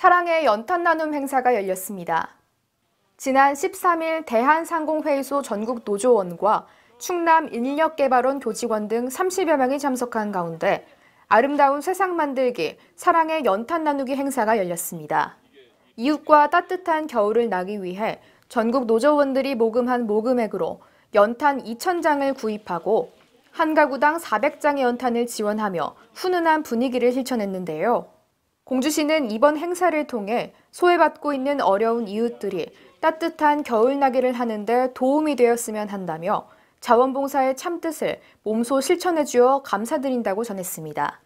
사랑의 연탄 나눔 행사가 열렸습니다. 지난 13일 대한상공회의소 전국 노조원과 충남 인력개발원 교직원 등 30여 명이 참석한 가운데 아름다운 세상 만들기, 사랑의 연탄 나누기 행사가 열렸습니다. 이웃과 따뜻한 겨울을 나기 위해 전국 노조원들이 모금한 모금액으로 연탄 2,000장을 구입하고 한 가구당 400장의 연탄을 지원하며 훈훈한 분위기를 실천했는데요. 공주시는 이번 행사를 통해 소외받고 있는 어려운 이웃들이 따뜻한 겨울나기를 하는데 도움이 되었으면 한다며 자원봉사의 참뜻을 몸소 실천해 주어 감사드린다고 전했습니다.